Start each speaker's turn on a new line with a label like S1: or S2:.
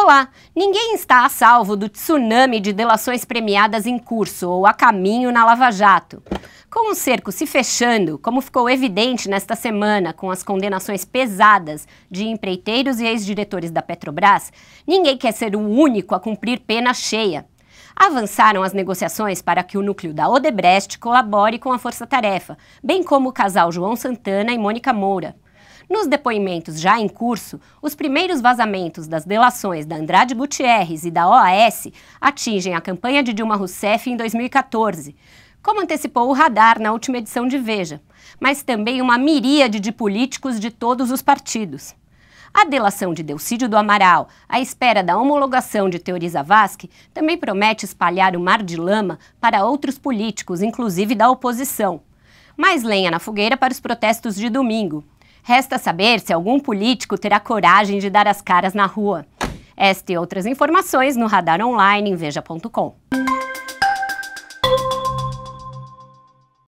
S1: Olá! Ninguém está a salvo do tsunami de delações premiadas em curso ou a caminho na Lava Jato. Com o cerco se fechando, como ficou evidente nesta semana com as condenações pesadas de empreiteiros e ex-diretores da Petrobras, ninguém quer ser o único a cumprir pena cheia. Avançaram as negociações para que o núcleo da Odebrecht colabore com a força-tarefa, bem como o casal João Santana e Mônica Moura. Nos depoimentos já em curso, os primeiros vazamentos das delações da Andrade Gutierrez e da OAS atingem a campanha de Dilma Rousseff em 2014 como antecipou o radar na última edição de Veja, mas também uma miríade de políticos de todos os partidos. A delação de Delcídio do Amaral, à espera da homologação de Teoriza Vasque, também promete espalhar o mar de lama para outros políticos, inclusive da oposição. Mais lenha na fogueira para os protestos de domingo, Resta saber se algum político terá coragem de dar as caras na rua. Esta e outras informações no Radar Online em Veja.com.